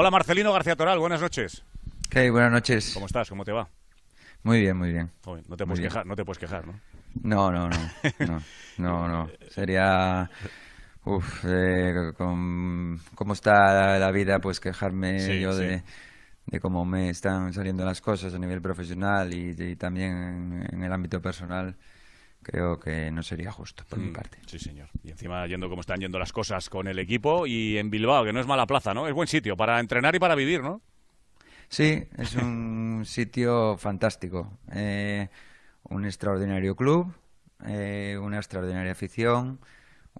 Hola Marcelino García Toral, buenas noches. Hey, buenas noches. ¿Cómo estás? ¿Cómo te va? Muy bien, muy bien. no, te puedes Quejar, no te puedes quejar, ¿no? No, no, no. No, no. no. Sería. Uf, eh, cómo está la vida, pues quejarme yo de cómo me están saliendo las cosas a nivel profesional y, también en, el ámbito personal creo que no sería justo por mi mm, parte. Sí, señor. Y encima, yendo como están yendo las cosas con el equipo y en Bilbao, que no es mala plaza, ¿no? Es buen sitio para entrenar y para vivir, ¿no? Sí, es un sitio fantástico. Eh, un extraordinario club, eh, una extraordinaria afición,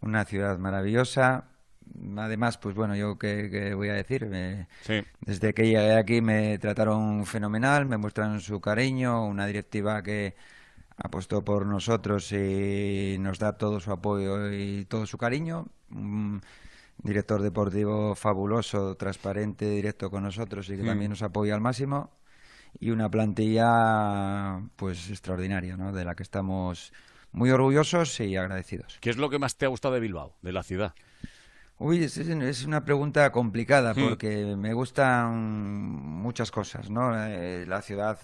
una ciudad maravillosa. Además, pues bueno, yo qué, voy a decir. Desde que llegué aquí me trataron fenomenal, me muestran su cariño, una directiva que, apostó por nosotros y nos da todo su apoyo y todo su cariño. Un director deportivo fabuloso, transparente, directo con nosotros y que mm. también nos apoya al máximo. Y una plantilla pues extraordinaria, ¿no? de la que estamos muy orgullosos y agradecidos. ¿Qué es lo que más te ha gustado de Bilbao, de la ciudad? Uy, es, una pregunta complicada porque me gustan muchas cosas, ¿no? Eh, la ciudad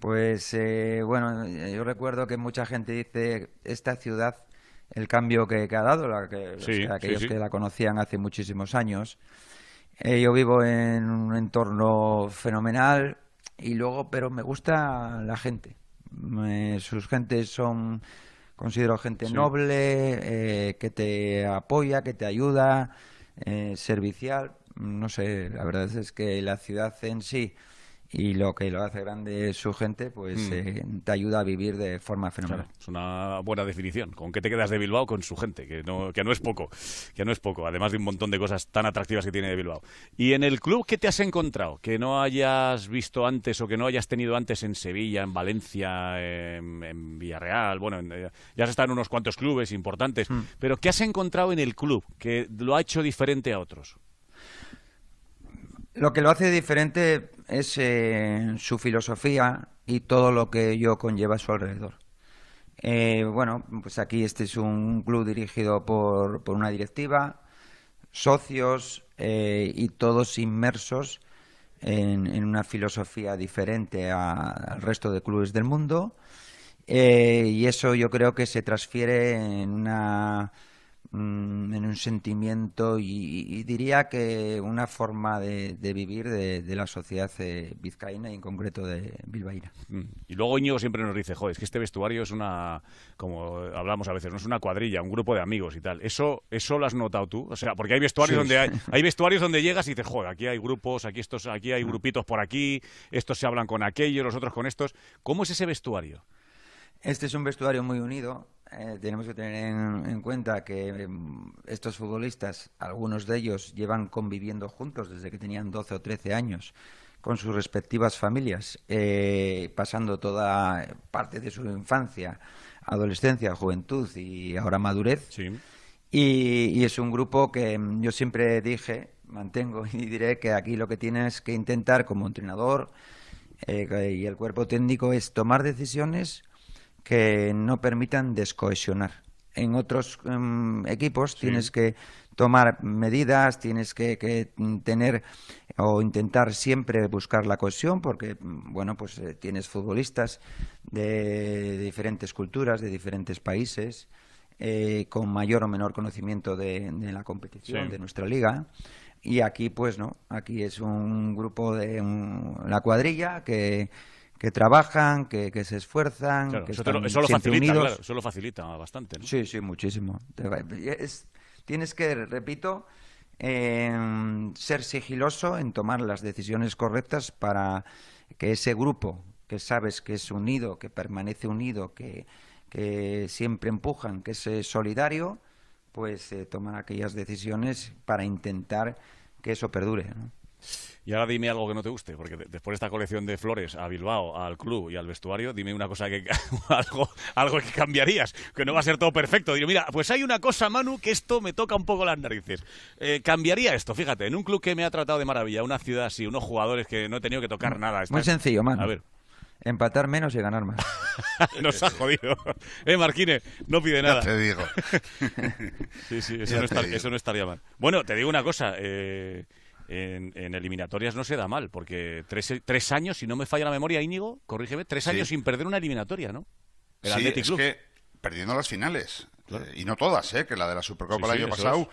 pues eh, bueno, eh, yo recuerdo que mucha gente dice, esta ciudad, el cambio que, ha dado, la que, aquellos que la conocían hace muchísimos años. Eh, yo vivo en un entorno fenomenal y luego, pero me gusta la gente. sus gentes son, considero gente noble, que te apoya, que te ayuda, servicial. No sé, la verdad es que la ciudad en sí y lo que lo hace grande es su gente, pues mm. eh, te ayuda a vivir de forma fenomenal. es una buena definición. ¿Con qué te quedas de Bilbao? Con su gente, que no, que no es poco, que no es poco, además de un montón de cosas tan atractivas que tiene de Bilbao. ¿Y en el club qué te has encontrado? ¿Que no hayas visto antes o que no hayas tenido antes en Sevilla, en Valencia, en, Villarreal? Bueno, eh, ya ya estado en unos cuantos clubes importantes, mm. pero ¿qué has encontrado en el club que lo ha hecho diferente a otros? Lo que lo hace diferente es eh, su filosofía y todo lo que ello conlleva a su alrededor. Eh, bueno, pues aquí este es un club dirigido por, por una directiva, socios eh, y todos inmersos en, una filosofía diferente al resto de clubes del mundo. y eso yo creo que se transfiere en una Mm, en un sentimiento y, diría que una forma de, vivir de, la sociedad eh, vizcaína y en concreto de bilbaína. Mm. Y luego Íñigo siempre nos dice, joder, es que este vestuario es una, como hablamos a veces, no es una cuadrilla, un grupo de amigos y tal. ¿Eso, eso lo has notado tú? O sea, porque hay vestuarios donde Hay, vestuarios donde llegas y te joder, aquí hay grupos, aquí estos, aquí hay mm. grupitos por aquí, estos se hablan con aquellos, los otros con estos. ¿Cómo es ese vestuario? Este es un vestuario muy unido. Eh, tenemos que tener en, cuenta que mm, estos futbolistas, algunos de ellos llevan conviviendo juntos desde que tenían 12 o 13 años con sus respectivas familias, eh, pasando toda parte de su infancia, adolescencia, juventud y ahora madurez. Sí. Y, es un grupo que mm, yo siempre dije, mantengo y diré que aquí lo que tienes que intentar como entrenador eh, y el cuerpo técnico es tomar decisiones que no permitan descohesionar. En otros em, equipos tienes que tomar medidas, tienes que, que, tener o intentar siempre buscar la cohesión, porque mm, bueno, pues eh, tienes futbolistas de, diferentes culturas, de diferentes países, eh, con mayor o menor conocimiento de, la competición de nuestra liga. Y aquí, pues no, aquí es un grupo de la cuadrilla que que trabajan, que, se esfuerzan, que eso, facilita, claro, eso lo facilita bastante. ¿no? Sí, sí, muchísimo. tienes que, repito, em, ser sigiloso en tomar las decisiones correctas para que ese grupo que sabes que es unido, que permanece unido, que, que siempre empujan, que es eh, solidario, pues eh, tomar aquellas decisiones para intentar que eso perdure. ¿no? Y ahora dime algo que no te guste, porque después de esta colección de flores a Bilbao, al club y al vestuario, dime una cosa que algo, que cambiarías, que no va a ser todo perfecto. Digo, mira, pues hay una cosa, Manu, que esto me toca un poco las narices. Eh, cambiaría esto, fíjate, en un club que me ha tratado de maravilla, una ciudad así, unos jugadores que no he tenido que tocar mm, nada. Muy sencillo, Manu. A ver. Empatar menos y ganar más. Nos ha jodido. Eh, Marquines no pide nada. te digo. sí, sí, eso, no, eso no, estaría mal. Bueno, te digo una cosa. Eh, en, eliminatorias no se da mal, porque tres, años, si no me falla la memoria, Íñigo, corrígeme, tres años sin perder una eliminatoria, ¿no? El sí, es que perdiendo las finales, eh, y no todas, ¿eh? que la de la Supercopa el año pasado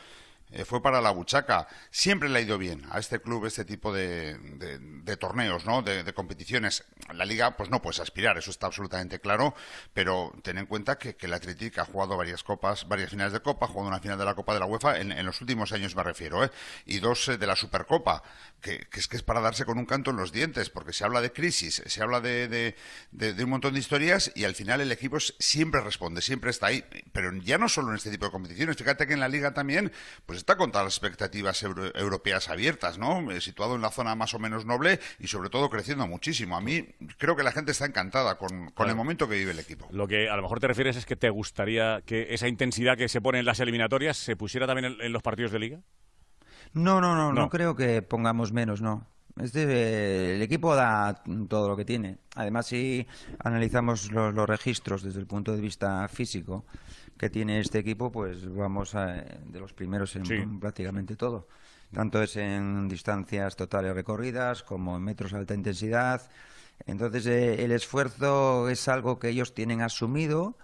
eh, fue para la buchaca. Siempre le ha ido bien a este club este tipo de, de, torneos, ¿no? De, competiciones. La liga, pues no puedes aspirar, eso está absolutamente claro, pero ten en cuenta que, que el Atlético ha jugado varias copas, varias finales de copa, ha jugado una final de la Copa de la UEFA, en, los últimos años me refiero, ¿eh? y dos eh, de la Supercopa, que, que, es que es para darse con un canto en los dientes, porque se habla de crisis, se habla de, un montón de historias y al final el equipo siempre responde, siempre está ahí, pero ya no solo en este tipo de competiciones, fíjate que en la liga también, pues pues está contra las expectativas europeas abiertas, ¿no? Eh, situado en la zona más o menos noble y sobre todo creciendo muchísimo. A mí creo que la gente está encantada con, con el momento que vive el equipo. Lo que a lo mejor te refieres es que te gustaría que esa intensidad que se pone en las eliminatorias se pusiera también en, los partidos de liga. no, no, no, no creo que pongamos menos, no. Este, el equipo da todo lo que tiene. Además, si analizamos los, registros desde el punto de vista físico que tiene este equipo, pues vamos eh, de los primeros en, prácticamente todo. Tanto es en distancias totales recorridas como en metros de alta intensidad. Entonces, eh, el esfuerzo es algo que ellos tienen asumido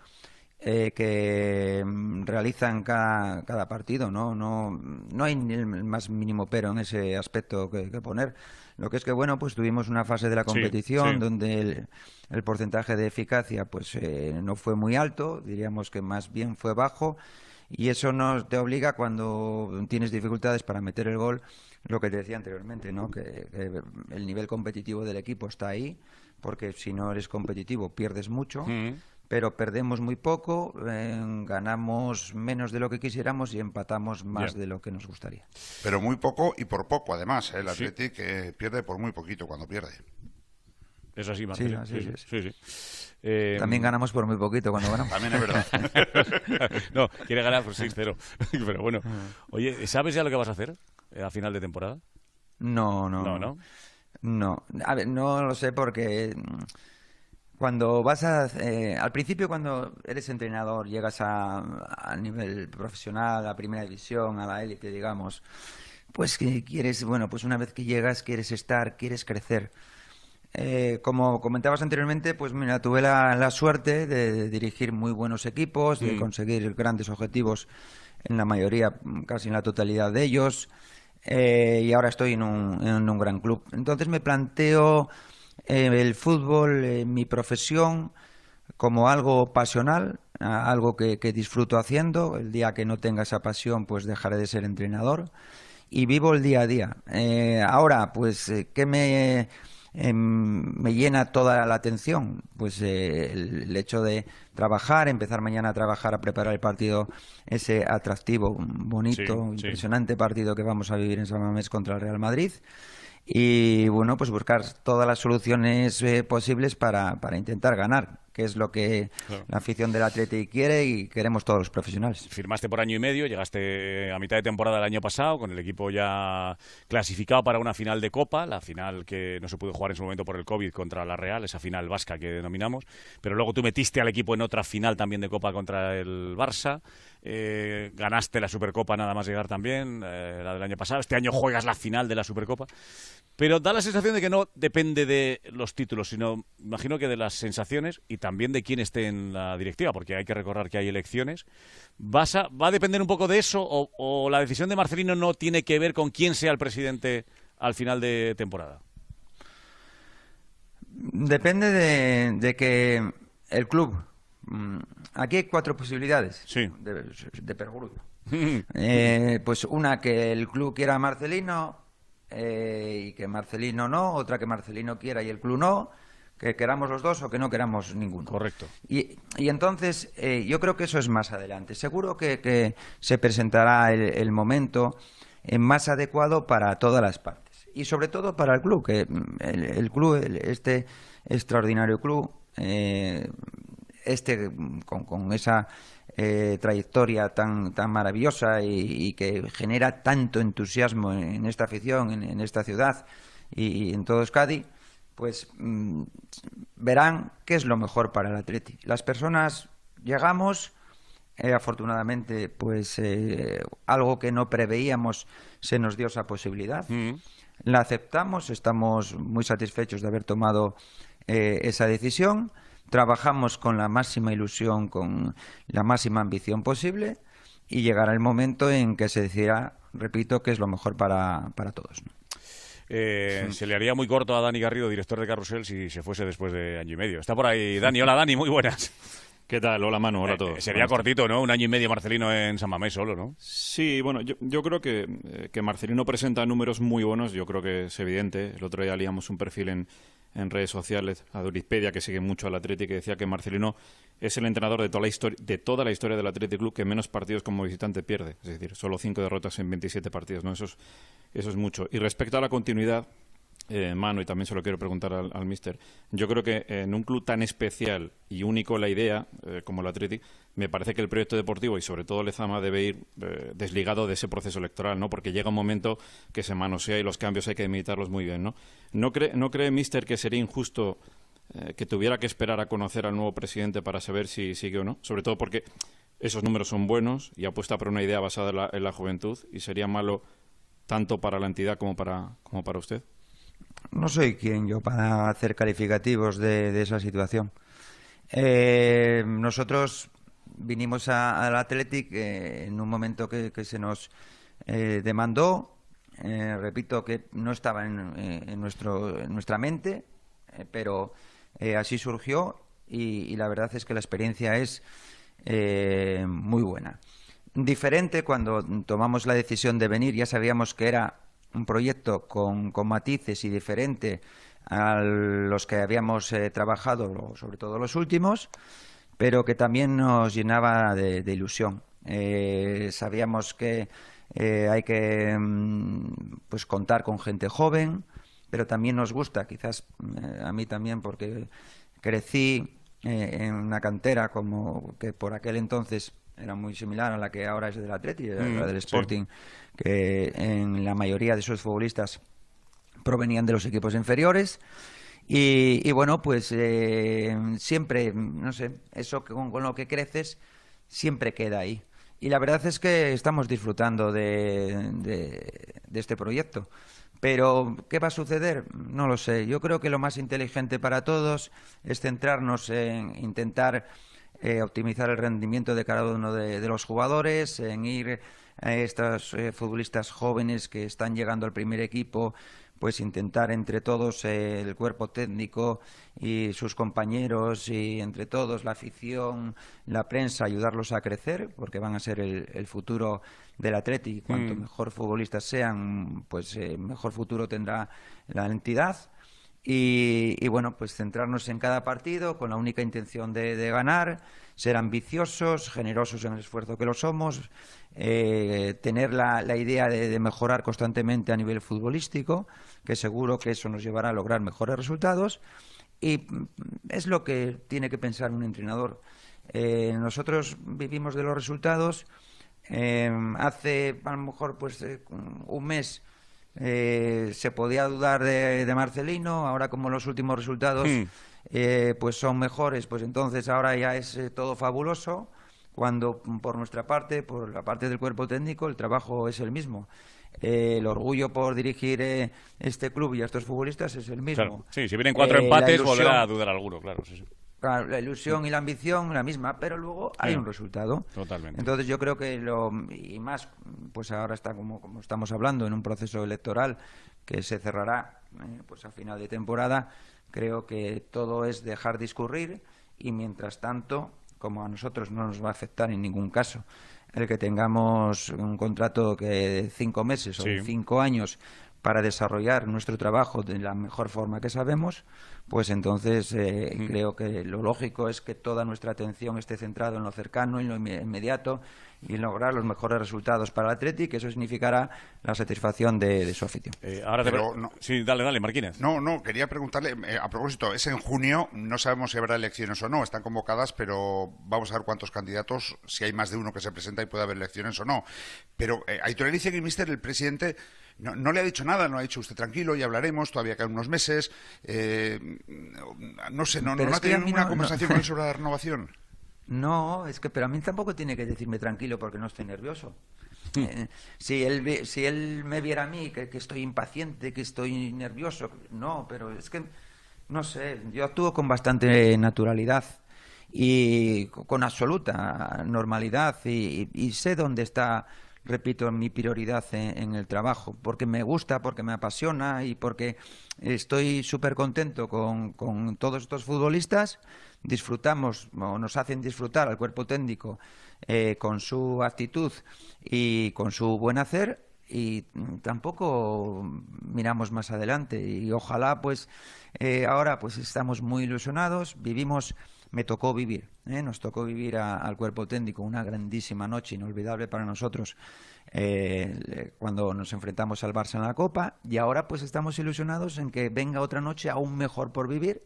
eh, que mm, realizan cada, partido. ¿no? No, no hay ni el más mínimo pero en ese aspecto que, poner. Lo que es que, bueno, pues tuvimos una fase de la competición donde el, porcentaje de eficacia pues eh, no fue muy alto, diríamos que más bien fue bajo, y eso nos te obliga cuando tienes dificultades para meter el gol, lo que te decía anteriormente, ¿no? que, el nivel competitivo del equipo está ahí, porque si no eres competitivo pierdes mucho. Mm pero perdemos muy poco, em, ganamos menos de lo que quisiéramos y empatamos más de lo que nos gustaría. Pero muy poco y por poco, además. ¿eh? El Atlético pierde por muy poquito cuando pierde. Es así, ¿eh? Sí, sí, eh, También ganamos por muy poquito cuando ganamos. También es verdad. no, quiere ganar por 6-0. Pero bueno. Ah. Oye, ¿sabes ya lo que vas a hacer a final de temporada? No, no. No, no. No, a ver, no lo sé porque mm, cuando vas a, eh, al principio cuando eres entrenador, llegas a, nivel profesional, a primera división, a la élite, digamos, pues quieres, bueno, pues una vez que llegas quieres estar, quieres crecer. Eh, como comentabas anteriormente, pues mira, tuve la, suerte de, dirigir muy buenos equipos, de mm. conseguir grandes objetivos en la mayoría, casi en la totalidad de ellos, eh, y ahora estoy en un gran club. Entonces me planteo el fútbol, mi profesión, como algo pasional, algo que, disfruto haciendo. El día que no tenga esa pasión, pues dejaré de ser entrenador. Y vivo el día a día. Eh, ahora, pues, eh, ¿qué me, em, me llena toda la atención? Pues eh, el, hecho de trabajar, empezar mañana a trabajar, a preparar el partido, ese atractivo, bonito, impresionante partido que vamos a vivir en San Mamés contra el Real Madrid y bueno, pues buscar todas las soluciones eh, posibles para, para intentar ganar que es lo que la afición del Atleti quiere y queremos todos los profesionales. Firmaste por año y medio, llegaste a mitad de temporada el año pasado con el equipo ya clasificado para una final de Copa, la final que no se pudo jugar en su momento por el COVID contra la Real, esa final vasca que denominamos, pero luego tú metiste al equipo en otra final también de Copa contra el Barça, eh, ganaste la Supercopa nada más llegar también, eh, la del año pasado, este año juegas la final de la Supercopa, pero da la sensación de que no depende de los títulos, sino imagino que de las sensaciones y también de quién esté en la directiva, porque hay que recordar que hay elecciones. ¿Vas ¿Va a depender un poco de eso o, la decisión de Marcelino no tiene que ver con quién sea el presidente al final de temporada? Depende de, que el club. Mm, aquí hay cuatro posibilidades sí. de, de eh, pues una que el club quiera a Marcelino eh, y que Marcelino no, otra que Marcelino quiera y el club no, que queramos los dos o que no queramos ninguno. Correcto. Y, entonces eh, yo creo que eso es más adelante. Seguro que, se presentará el, momento eh, más adecuado para todas las partes y sobre todo para el club, que mm, el, club, este extraordinario club, eh, este mm, con, esa trayectoria tan, maravillosa y, que genera tanto entusiasmo en, esta afición, en, esta ciudad y, en todo Escadi pues mm, verán qué es lo mejor para el Atleti. Las personas llegamos, eh, afortunadamente, pues eh, algo que no preveíamos se nos dio esa posibilidad. La aceptamos, estamos muy satisfechos de haber tomado eh, esa decisión, trabajamos con la máxima ilusión, con la máxima ambición posible y llegará el momento en que se decida, repito, que es lo mejor para, para todos. Eh, se le haría muy corto a Dani Garrido, director de Carrusel, si se fuese después de año y medio. Está por ahí Dani. Hola Dani, muy buenas. ¿Qué tal? Hola Manu, hola a eh, todos. sería cortito, ¿no? Un año y medio Marcelino en San Mamés solo, ¿no? Sí, bueno, yo, creo eh, que, Marcelino presenta números muy buenos, yo creo que es evidente. El otro día leíamos un perfil en, redes sociales, a Durispedia, que sigue mucho al Atleti, que decía que Marcelino es el entrenador de toda la, historia, de la historia del Atlético Club que menos partidos como visitante pierde. Es decir, solo cinco derrotas en 27 partidos, ¿no? Eso eso es mucho. Y respecto a la continuidad, eh, y también se lo quiero preguntar al, al mister, yo creo que eh, en un club tan especial y único la idea, eh, como la Athletic, me parece que el proyecto deportivo y sobre todo Lezama debe ir eh, desligado de ese proceso electoral, ¿no? Porque llega un momento que se manosea y los cambios hay que meditarlos muy bien, ¿no? ¿No cree, no cree mister, que sería injusto que tuviera que esperar a conocer al nuevo presidente para saber si sigue o no? Sobre todo porque esos números son buenos y apuesta por una idea basada en la, en la juventud y sería malo tanto para la entidad como para, como para usted no soy quien yo para hacer calificativos de, esa situación. Eh, nosotros vinimos al Athletic eh, en un momento que, se nos eh, demandó, repito que no estaba en, nuestra mente, pero así surgió y, la verdad es que la experiencia es muy buena. Diferente cuando tomamos la decisión de venir, ya sabíamos que era un proyecto con, matices y diferente a los que habíamos eh, trabajado, sobre todo los últimos, pero que también nos llenaba de, ilusión. Eh, sabíamos que eh, hay que mm, pues, contar con gente joven, pero también nos gusta, quizás a mí también, porque crecí en una cantera como que por aquel entonces era muy similar a la que ahora es del Atleti, la mm, del Sporting, que en la mayoría de esos futbolistas provenían de los equipos inferiores. Y, bueno, pues eh, siempre, no sé, eso que, con, lo que creces siempre queda ahí. Y la verdad es que estamos disfrutando de, este proyecto. Pero, ¿qué va a suceder? No lo sé. Yo creo que lo más inteligente para todos es centrarnos en intentar eh, optimizar el rendimiento de cada uno de, los jugadores, en ir a estos eh, futbolistas jóvenes que están llegando al primer equipo, pues intentar entre todos eh, el cuerpo técnico y sus compañeros y entre todos la afición, la prensa, ayudarlos a crecer porque van a ser el, futuro del Atleti. Cuanto mm. mejor futbolistas sean, pues mejor futuro tendrá la entidad. Y, bueno, pues centrarnos en cada partido con la única intención de, ganar, ser ambiciosos, generosos en el esfuerzo que lo somos, eh, tener la, idea de, mejorar constantemente a nivel futbolístico, que seguro que eso nos llevará a lograr mejores resultados. Y mm, es lo que tiene que pensar un entrenador. Eh, nosotros vivimos de los resultados. Eh, hace a lo mejor pues un mes eh, se podía dudar de, Marcelino, ahora como los últimos resultados hmm. eh, pues son mejores, pues entonces ahora ya es eh, todo fabuloso, cuando mm, por nuestra parte, por la parte del cuerpo técnico, el trabajo es el mismo. el orgullo por dirigir este club y a estos futbolistas es el mismo. Sí, si vienen cuatro empates, volverá a dudar alguno, claro. sí la ilusión y la ambición la misma, pero luego hay un resultado. Totalmente. Entonces yo creo que lo y más, pues ahora está como, estamos hablando en un proceso electoral que se cerrará eh, pues a final de temporada. Creo que todo es dejar discurrir y mientras tanto, como a nosotros no nos va a afectar en ningún caso el que tengamos un contrato que de cinco meses o cinco años para desarrollar nuestro trabajo de la mejor forma que sabemos, pues entonces eh, mm. creo que lo lógico es que toda nuestra atención esté centrada en lo cercano, en lo inmediato y en lograr los mejores resultados para el Atleti, que eso significará la satisfacción de, su afición. Eh, ahora no, sí, dale, dale, Marquínez. No, no, quería preguntarle, eh, a propósito, es en junio, no sabemos si habrá elecciones o no, están convocadas, pero vamos a ver cuántos candidatos, si hay más de uno que se presenta y puede haber elecciones o no. Pero Aitor que y Mister, el presidente no, no, le ha dicho nada, no ha dicho usted tranquilo, ya hablaremos, todavía quedan unos meses. Eh, no sé, no, ha tenido ninguna conversación con él sobre la renovación. No, es que, pero a mí tampoco tiene que decirme tranquilo porque no estoy nervioso. Mm. Eh, si, él, si él me viera a mí, que, que, estoy impaciente, que estoy nervioso, no, pero es que, no sé, yo actúo con bastante naturalidad y con absoluta normalidad y sé dónde está repito, mi prioridad en, el trabajo, porque me gusta, porque me apasiona y porque estoy súper contento con, todos estos futbolistas disfrutamos o nos hacen disfrutar al cuerpo técnico eh, con su actitud y con su buen hacer y tampoco miramos más adelante y ojalá pues eh, ahora pues estamos muy ilusionados, vivimos, me tocó vivir, ¿eh? nos tocó vivir al cuerpo técnico una grandísima noche inolvidable para nosotros eh, cuando nos enfrentamos al Barça en la Copa y ahora pues estamos ilusionados en que venga otra noche aún mejor por vivir.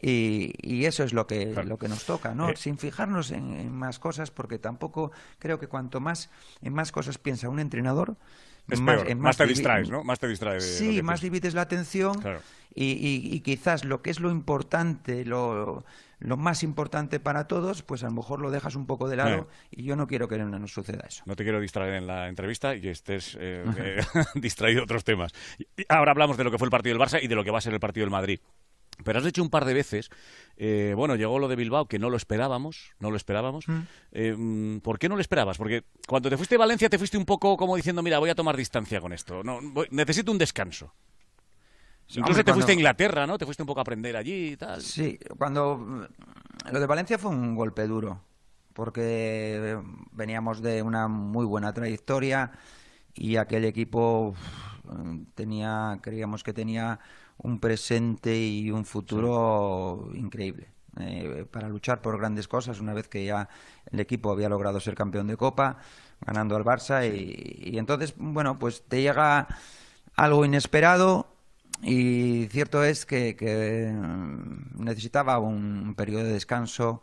Y, eso es lo que, nos toca, ¿no? Sin fijarnos en, más cosas, porque tampoco creo que cuanto más en más cosas piensa un entrenador, más, más, te distraes, ¿no? Más te distraes. Sí, más divides la atención y, quizás lo que es lo importante, lo, lo, más importante para todos, pues a lo mejor lo dejas un poco de lado y yo no quiero que no suceda eso. No te quiero distraer en la entrevista y estés eh, eh, distraído de otros temas. Ahora hablamos de lo que fue el partido del Barça y de lo que va a ser el partido del Madrid. Pero has dicho un par de veces, eh, bueno, llegó lo de Bilbao, que no lo esperábamos, no lo esperábamos. Mm. Eh, mm, ¿Por qué no lo esperabas? Porque cuando te fuiste a Valencia te fuiste un poco como diciendo, mira, voy a tomar distancia con esto, no, necesito un descanso. Incluso te fuiste a Inglaterra, ¿no? Te fuiste un poco a aprender allí y tal. Sí, cuando... Mm, lo de Valencia fue un golpe duro, porque veníamos de una muy buena trayectoria y aquel equipo tenía, creíamos que tenía un presente y un futuro increíble. Eh, para luchar por grandes cosas una vez que ya el equipo había logrado ser campeón de Copa, ganando al Barça y, entonces, bueno, pues te llega algo inesperado y cierto es que, mm, necesitaba un periodo de descanso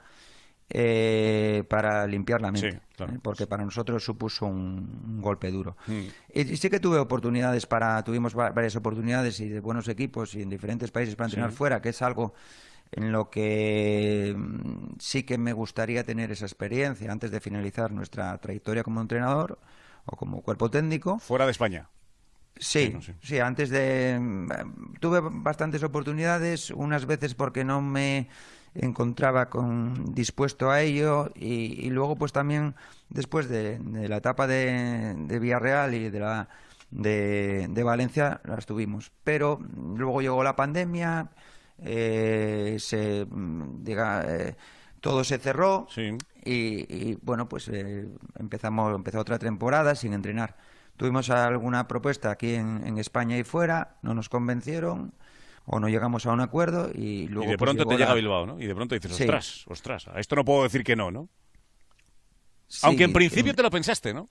eh, para limpiar la mente, ¿eh? porque para nosotros supuso un, golpe duro. Mm. Y, sí que tuve oportunidades para, tuvimos varias oportunidades y de buenos equipos y en diferentes países para entrenar fuera, que es algo en lo que mm, sí que me gustaría tener esa experiencia antes de finalizar nuestra trayectoria como entrenador o como cuerpo técnico. Fuera de España. sí, sí, antes de... Mm, tuve bastantes oportunidades, unas veces porque no me encontraba con, dispuesto a ello y, luego pues también después de, la etapa de, vía Villarreal y de la de, Valencia las tuvimos pero luego llegó la pandemia eh, se diga, eh, todo se cerró y, bueno pues eh, empezamos empezó otra temporada sin entrenar tuvimos alguna propuesta aquí en España y fuera no nos convencieron o no llegamos a un acuerdo y luego... Y de pues, pronto te llega Bilbao, ¿no? Y de pronto dices, ostras, ostras, a esto no puedo decir que no, ¿no? Aunque en principio eh, te lo pensaste, ¿no?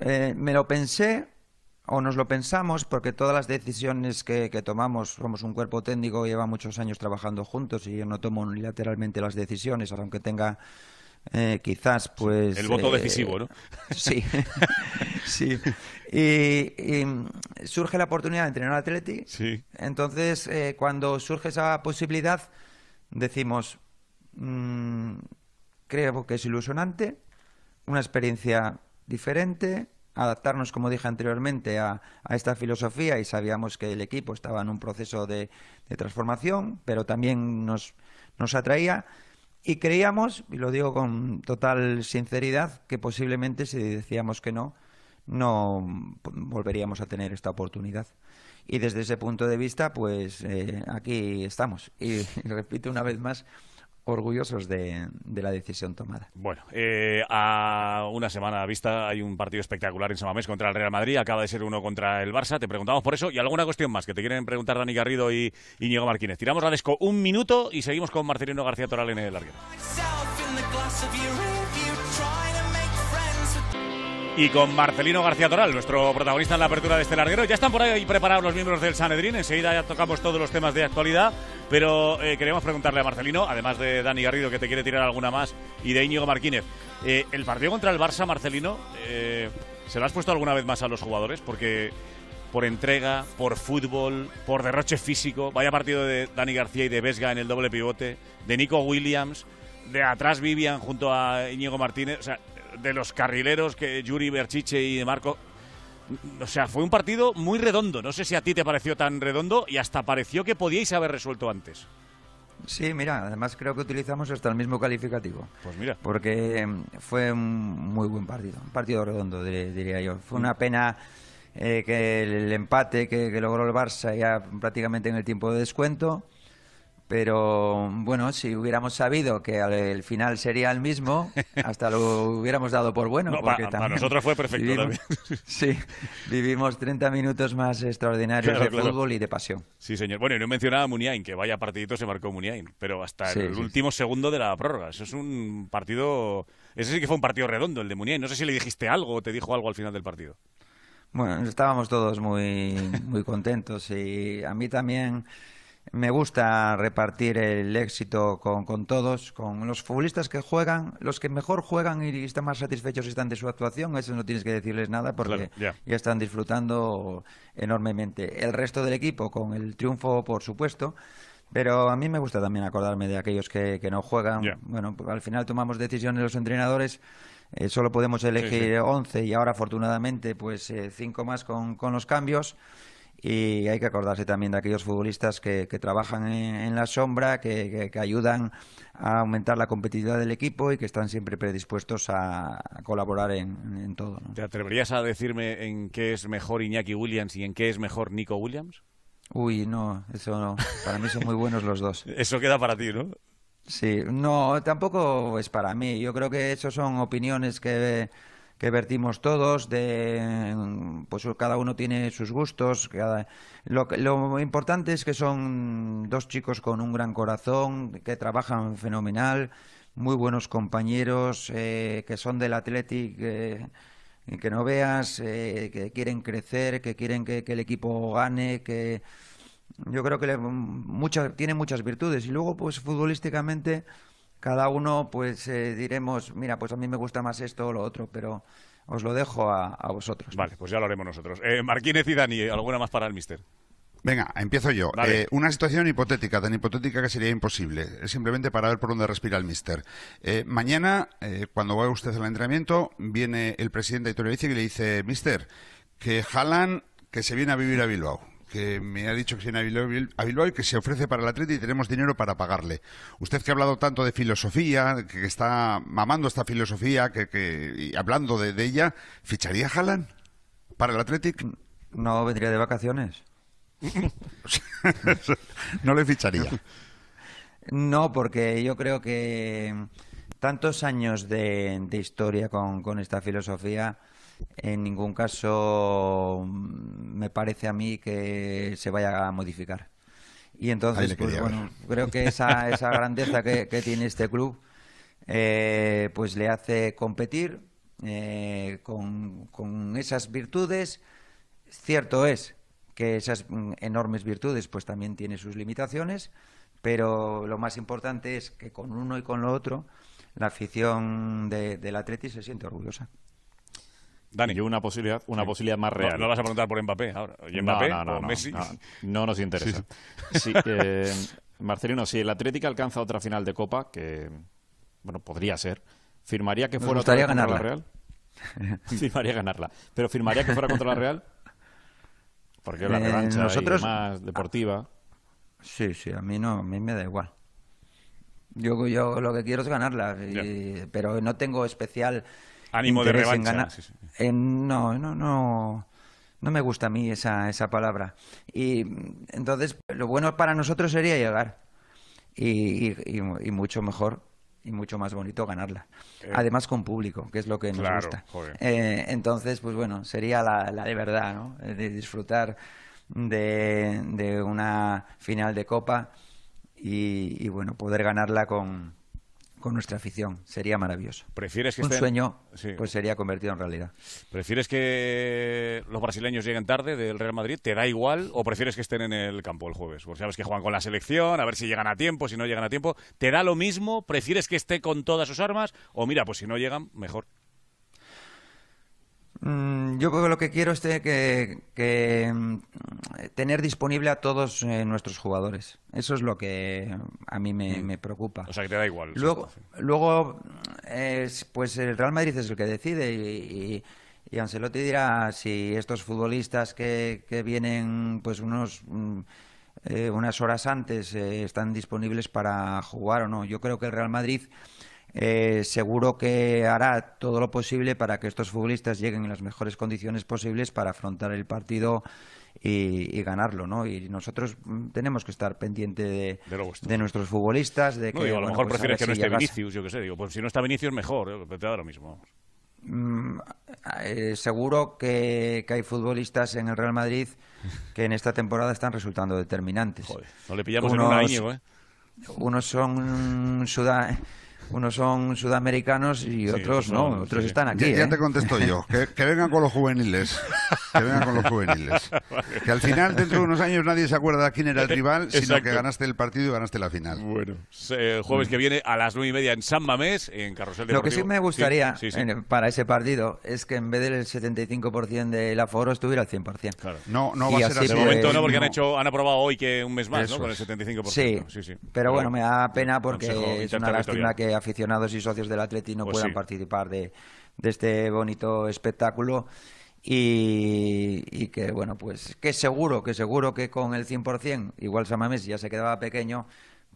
Eh, me lo pensé o nos lo pensamos porque todas las decisiones que, que, tomamos, somos un cuerpo técnico, lleva muchos años trabajando juntos y yo no tomo unilateralmente las decisiones, aunque tenga eh, quizás pues... El voto eh, decisivo, ¿no? Sí, sí. Y, surge la oportunidad de entrenar al Atleti. Sí. Entonces, eh, cuando surge esa posibilidad, decimos, mm, creo que es ilusionante, una experiencia diferente, adaptarnos, como dije anteriormente, a, esta filosofía y sabíamos que el equipo estaba en un proceso de, de transformación, pero también nos, nos atraía. Y creíamos, y lo digo con total sinceridad, que posiblemente si decíamos que no, no volveríamos a tener esta oportunidad. Y desde ese punto de vista, pues eh, aquí estamos. Y repito una vez más, orgullosos de, la decisión tomada. Bueno, eh, a una semana a vista hay un partido espectacular en Samamés contra el Real Madrid, acaba de ser uno contra el Barça, te preguntamos por eso y alguna cuestión más que te quieren preguntar Dani Garrido y Iñigo Martínez. Tiramos la desco un minuto y seguimos con Marcelino García Toral en el larguero y con Marcelino García Toral, nuestro protagonista en la apertura de este larguero. Ya están por ahí preparados los miembros del Sanedrín, enseguida ya tocamos todos los temas de actualidad, pero eh, queremos preguntarle a Marcelino, además de Dani Garrido que te quiere tirar alguna más, y de Íñigo Martínez eh, el partido contra el Barça, Marcelino, eh, ¿se lo has puesto alguna vez más a los jugadores? Porque por entrega, por fútbol, por derroche físico, vaya partido de Dani García y de Vesga en el doble pivote, de Nico Williams de atrás Vivian junto a Íñigo Martínez de los carrileros que Yuri Berchiche y Marco. O sea, fue un partido muy redondo. No sé si a ti te pareció tan redondo y hasta pareció que podíais haber resuelto antes. Sí, mira, además creo que utilizamos hasta el mismo calificativo. Pues mira. Porque mm, fue un muy buen partido, un partido redondo, diría yo. Fue una pena eh, que el empate que, que, logró el Barça ya prácticamente en el tiempo de descuento. Pero bueno, si hubiéramos sabido que el final sería el mismo, hasta lo hubiéramos dado por bueno. para, nosotros fue perfecto también. Sí, vivimos 30 minutos más extraordinarios de fútbol y de pasión. Sí, señor. Bueno, y no mencionaba a Muniain, que vaya partidito se marcó Muniain, pero hasta el último segundo de la prórroga. Eso es un partido. Ese sí que fue un partido redondo, el de Muniain. No sé si le dijiste algo o te dijo algo al final del partido. Bueno, estábamos todos muy, muy contentos y a mí también. Me gusta repartir el éxito con, con, todos, con los futbolistas que juegan, los que mejor juegan y están más satisfechos están de su actuación, eso no tienes que decirles nada porque ya están disfrutando enormemente. El resto del equipo, con el triunfo, por supuesto, pero a mí me gusta también acordarme de aquellos que, no juegan. Bueno, al final tomamos decisiones los entrenadores. Eh, solo podemos elegir once 11 y ahora afortunadamente pues eh, cinco más con los cambios y hay que acordarse también de aquellos futbolistas que, trabajan en, la sombra, que, que, ayudan a aumentar la competitividad del equipo y que están siempre predispuestos a, colaborar en, todo. ¿Te atreverías a decirme en qué es mejor Iñaki Williams y en qué es mejor Nico Williams? Uy, no, eso no. Para mí son muy buenos los dos. eso queda para ti, ¿no? Sí, no, tampoco es para mí. Yo creo que eso son opiniones que que vertimos todos, de, pues cada uno tiene sus gustos. lo, lo importante es que son dos chicos con un gran corazón, que trabajan fenomenal, muy buenos compañeros, eh, que son del Athletic. Eh, que no veas, eh, que quieren crecer, que quieren que, el equipo gane, que, yo creo que le, tiene muchas virtudes. Y luego, pues futbolísticamente, cada uno pues eh, diremos, mira, pues a mí me gusta más esto o lo otro, pero os lo dejo a, vosotros. Vale, pues ya lo haremos nosotros. Eh, Marquínez y Dani, ¿alguna más para el mister? Venga, empiezo yo. Eh, una situación hipotética, tan hipotética que sería imposible. Es simplemente para ver por dónde respira el mister. Eh, mañana, cuando va usted al entrenamiento, viene el presidente de Iturbe y le dice, mister, que Jalan que se viene a vivir a Bilbao que me ha dicho que a Bilbao, que se ofrece para el Atleti y tenemos dinero para pagarle. Usted que ha hablado tanto de filosofía, que está mamando esta filosofía, que, que y hablando de, ella, ¿ficharía Haaland para el Athletic? No, vendría de vacaciones. no le ficharía. No, porque yo creo que tantos años de, historia con esta filosofía en ningún caso mm, me parece a mí que se vaya a modificar. Y entonces, pues, bueno, creo que esa, grandeza que, tiene este club, eh, pues le hace competir eh, con, esas virtudes. Cierto es que esas mm, enormes virtudes, pues también tiene sus limitaciones, pero lo más importante es que con uno y con lo otro, la afición del Atleti se siente orgullosa. Dani. Yo una posibilidad, una posibilidad más real. No, vas a preguntar por Mbappé ahora. no, No, nos interesa. Sí. Eh, Marcelino, si el Atlético alcanza otra final de Copa, que bueno, podría ser, ¿firmaría que fuera contra la Real? firmaría ganarla. ¿Pero firmaría que fuera contra la Real? Porque la eh, revancha nosotros... más deportiva. Sí, sí, a mí no, a mí me da igual. Yo, lo que quiero es ganarla, pero no tengo especial Ánimo de revancha. no, no, no. No me gusta a mí esa, esa palabra. Y entonces, lo bueno para nosotros sería llegar. y, mucho mejor y mucho más bonito ganarla. Eh. Además con público, que es lo que nos gusta. Eh, entonces, pues bueno, sería la, de verdad, ¿no? Eh, de disfrutar de, una final de copa y bueno, poder ganarla con, con nuestra afición. Sería maravilloso. ¿Prefieres que Un sueño pues sería convertido en realidad. ¿Prefieres que los brasileños lleguen tarde del Real Madrid? ¿Te da igual? ¿O prefieres que estén en el campo el jueves? Porque sabes que juegan con la selección, a ver si llegan a tiempo, si no llegan a tiempo. ¿Te da lo mismo? ¿Prefieres que esté con todas sus armas? O mira, pues si no llegan, mejor. Mm, yo creo que lo que quiero es que, que tener disponible a todos eh, nuestros jugadores. Eso es lo que a mí me, mm. preocupa. O sea, que te da igual. Luego, luego eh, pues el Real Madrid es el que decide y, Ancelotti dirá si estos futbolistas que, vienen pues unos... Mm, eh, unas horas antes están disponibles para jugar o no. Yo creo que el Real Madrid seguro que hará todo lo posible para que estos futbolistas lleguen en las mejores condiciones posibles para afrontar el partido y, ganarlo, ¿no? Y nosotros mm, tenemos que estar pendiente de, de, nuestros futbolistas, de que... a lo mejor pues prefieres que no esté Vinicius, yo qué sé, digo, pues si no está Vinicius mejor, te da lo mismo. Mm, eh, seguro que, hay futbolistas en el Real Madrid que en esta temporada están resultando determinantes. Joder, no le pillamos en un año, ¿eh? Unos son unos son sudamericanos y otros no, otros están aquí. Ya, ya ¿eh? te contesto yo, que, vengan con los juveniles, que vengan con los juveniles. Que al final, dentro de unos años, nadie se acuerda quién era el eh, rival, sino que ganaste el partido y ganaste la final. Bueno, el eh, jueves mm. que viene a las nueve y media en San Mamés, en Carrusel de Lo que sí me gustaría para ese partido es que en vez del 75% del aforo estuviera al 100%. Claro. No, no va a ser así. De momento no, porque han, hecho, han aprobado hoy que un mes más, ¿no? Con el 75%. Sí, sí, sí. Pero bueno, me da pena porque es una lástima que aficionados y socios del Atleti no pues puedan participar de, este bonito espectáculo. Y, que bueno, pues que seguro, que seguro que con el 100%, igual Samamés ya se quedaba pequeño,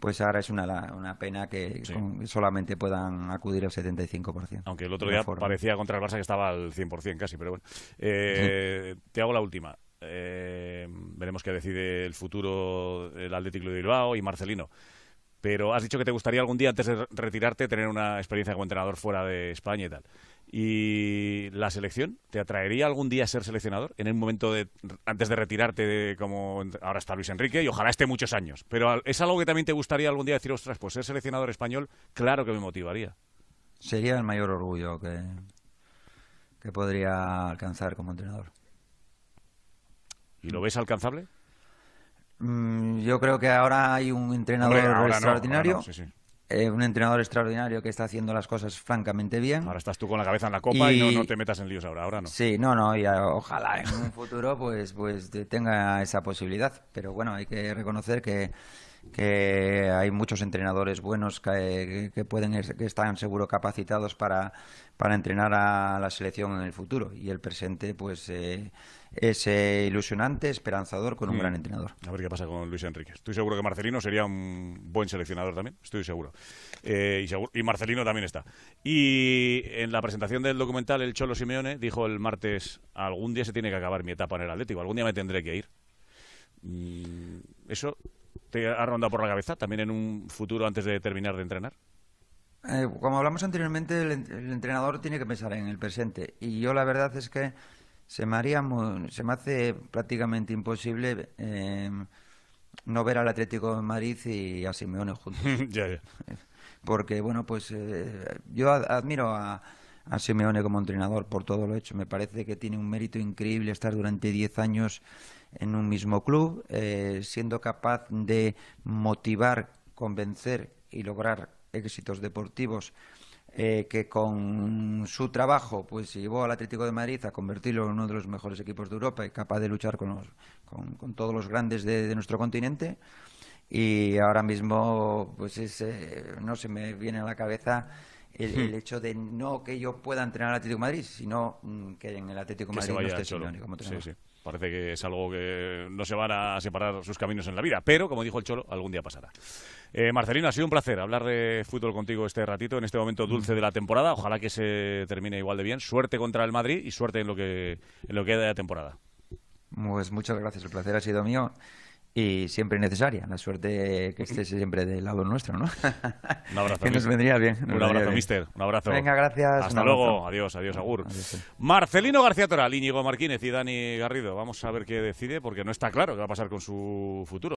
pues ahora es una, una pena que solamente puedan acudir al 75%. Aunque el otro día parecía contra el Barça que estaba al 100% casi, pero bueno. Eh, te hago la última. Eh, veremos qué decide el futuro el Atlético de Bilbao y Marcelino. Pero has dicho que te gustaría algún día, antes de retirarte, tener una experiencia como entrenador fuera de España y tal. ¿Y la selección? ¿Te atraería algún día ser seleccionador? En el momento de, antes de retirarte, como ahora está Luis Enrique, y ojalá esté muchos años. Pero es algo que también te gustaría algún día decir, ostras, pues ser seleccionador español, claro que me motivaría. Sería el mayor orgullo que, que podría alcanzar como entrenador. ¿Y lo ves alcanzable? Mm, yo creo que ahora hay un entrenador extraordinario. Eh, un entrenador extraordinario que está haciendo las cosas francamente bien. Ahora estás tú con la cabeza en la copa y, no, no, te metas en líos ahora, ahora no. Sí, no, no, y eh, ojalá en un futuro pues, pues tenga esa posibilidad. Pero bueno, hay que reconocer que que hay muchos entrenadores buenos que, pueden que están seguro capacitados para, entrenar a la selección en el futuro y el presente pues eh, es eh, ilusionante, esperanzador con un gran entrenador. A ver qué pasa con Luis Enrique. Estoy seguro que Marcelino sería un buen seleccionador también, estoy seguro. Eh, y, y Marcelino también está. Y en la presentación del documental El Cholo Simeone dijo el martes, algún día se tiene que acabar mi etapa en el Atlético, algún día me tendré que ir. Y mm, eso te ha rondado por la cabeza también en un futuro antes de terminar de entrenar? Eh, como hablamos anteriormente, el, entrenador tiene que pensar en el presente. Y yo la verdad es que se me, se me hace prácticamente imposible eh, no ver al Atlético de Madrid y a Simeone juntos. Porque, bueno, pues eh, yo admiro a, a Simeone como entrenador por todo lo hecho. Me parece que tiene un mérito increíble estar durante 10 años en un mismo club, eh, siendo capaz de motivar, convencer y lograr éxitos deportivos eh, que con su trabajo pues llevó al Atlético de Madrid a convertirlo en uno de los mejores equipos de Europa y capaz de luchar con, todos los grandes de, nuestro continente. Y ahora mismo pues eh, no se me viene a la cabeza el, hmm. hecho de no que yo pueda entrenar al Atlético de Madrid, sino mm, que en el Atlético de Madrid no esté como Parece que es algo que no se van a separar sus caminos en la vida, pero como dijo el Cholo, algún día pasará. Eh, Marcelino, ha sido un placer hablar de fútbol contigo este ratito, en este momento mm. dulce de la temporada. Ojalá que se termine igual de bien. Suerte contra el Madrid y suerte en lo que, en lo que queda de la temporada. Pues muchas gracias, el placer ha sido mío y siempre necesaria. La suerte que estés siempre del lado nuestro, ¿no? Un abrazo. que nos vendría bien. un abrazo, mister. Un abrazo. Venga, gracias. Hasta luego. Adiós, adiós, Agur. Marcelino García Toral, Íñigo Martínez y Dani Garrido. Vamos a ver qué decide, porque no está claro qué va a pasar con su futuro.